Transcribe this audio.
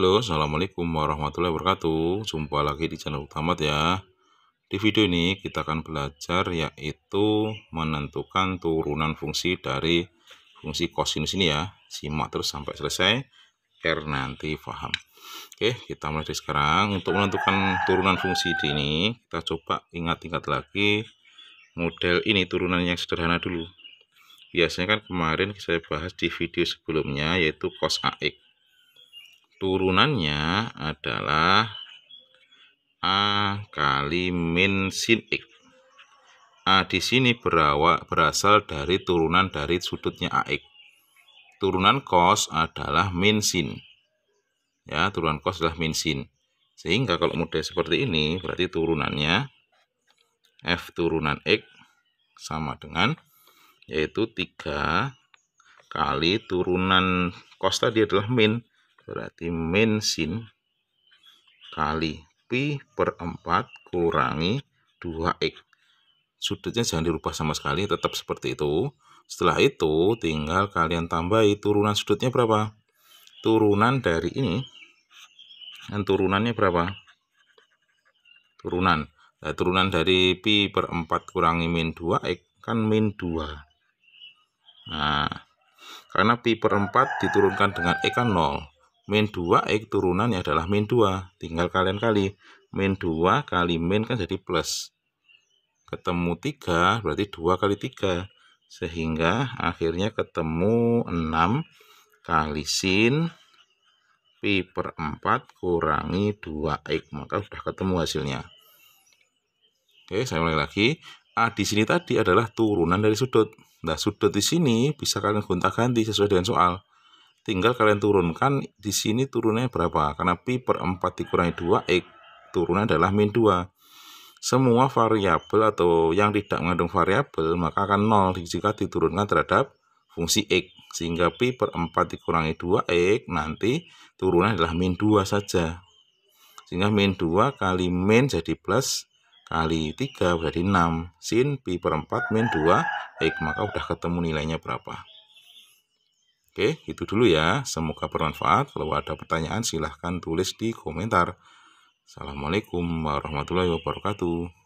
Halo, Assalamualaikum warahmatullahi wabarakatuh Jumpa lagi di channel utama ya Di video ini kita akan belajar yaitu menentukan turunan fungsi dari fungsi kosinus ini ya Simak terus sampai selesai R nanti paham Oke, kita mulai dari sekarang Untuk menentukan turunan fungsi di ini Kita coba ingat-ingat lagi model ini turunan yang sederhana dulu Biasanya kan kemarin saya bahas di video sebelumnya yaitu cos AX turunannya adalah A kali min sin X. A di sini berawak, berasal dari turunan dari sudutnya AX. Turunan cos adalah min sin. Ya, turunan cos adalah min sin. Sehingga kalau model seperti ini, berarti turunannya F turunan X sama dengan yaitu 3 kali turunan cos tadi adalah min berarti min sin kali pi per 4 kurangi 2x sudutnya jangan dirubah sama sekali tetap seperti itu setelah itu tinggal kalian tambahi turunan sudutnya berapa turunan dari ini dan turunannya berapa turunan nah, turunan dari pi per 4 kurangi min 2x kan min 2 nah karena pi per 4 diturunkan dengan x kan 0 min 2 x eh, turunannya adalah min 2 tinggal kalian kali min 2 kali min kan jadi plus ketemu 3 berarti 2 kali 3 sehingga akhirnya ketemu 6 kali sin pi per 4 kurangi 2x maka sudah ketemu hasilnya oke saya ulangi lagi A di sini tadi adalah turunan dari sudut nah sudut di sini bisa kalian gonta ganti sesuai dengan soal tinggal kalian turunkan di sini turunnya berapa karena pi per 4 dikurangi 2 x turunnya adalah min 2 semua variabel atau yang tidak mengandung variabel maka akan 0 jika diturunkan terhadap fungsi x sehingga pi per 4 dikurangi 2 x nanti turunnya adalah min 2 saja sehingga min 2 kali min jadi plus kali 3 berarti 6 sin pi per 4 min 2 x maka sudah ketemu nilainya berapa Oke, itu dulu ya. Semoga bermanfaat. Kalau ada pertanyaan silahkan tulis di komentar. Assalamualaikum warahmatullahi wabarakatuh.